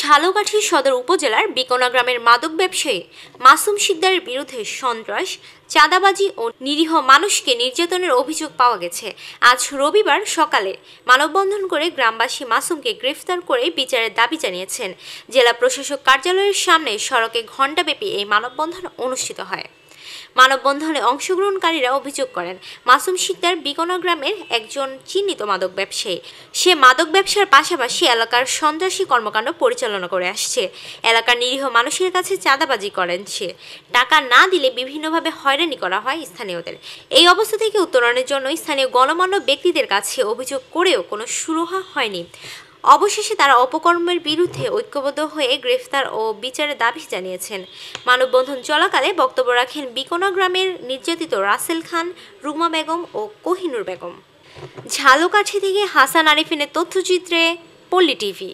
ঝালকাঠি সদর উপজেলার বিকোনা গ্রামের মাদক ব্যবসায়ী মাসুম শিকদারের বিরুদ্ধে সন্ত্রাস চাঁদাবাজি ও নিরীহ মানুষকে নির্যাতনের অভিযোগ পাওয়া গেছে আজ রবিবার সকালে মানববন্ধন করে গ্রামবাসী মাসুমকে গ্রেফতার করে বিচারের দাবি জানিয়েছেন জেলা প্রশাসক কার্যালয়ের সামনে সড়কে ঘণ্টাব্যাপী এই মানববন্ধন অনুষ্ঠিত হয় মানববন্ধনে অংশগ্রহণকারীরা অভিযোগ করেন মাসুম শিকদার বিকনা গ্রামের একজন চিহ্নিত মাদক ব্যবসায়ী সে মাদক ব্যবসার পাশাপাশি এলাকার সন্ত্রাসী কর্মকাণ্ড পরিচালনা করে আসছে এলাকার নিরীহ মানুষের কাছে চাঁদাবাজি করেন সে টাকা না দিলে বিভিন্নভাবে হয়রানি করা হয় স্থানীয়দের এই অবস্থা থেকে উত্তরণের জন্য স্থানীয় গণমান্য ব্যক্তিদের কাছে অভিযোগ করেও কোনো সুরহা হয়নি অবশেষে তারা অপকর্মের বিরুদ্ধে ঐক্যবদ্ধ হয়ে গ্রেফতার ও বিচারের দাবি জানিয়েছেন মানববন্ধন চলাকালে বক্তব্য রাখেন বিকোনা গ্রামের নির্যাতিত রাসেল খান রুমা বেগম ও কোহিনুর বেগম ঝালকাঠি থেকে হাসান আরিফিনের তথ্যচিত্রে পল্লী টিভি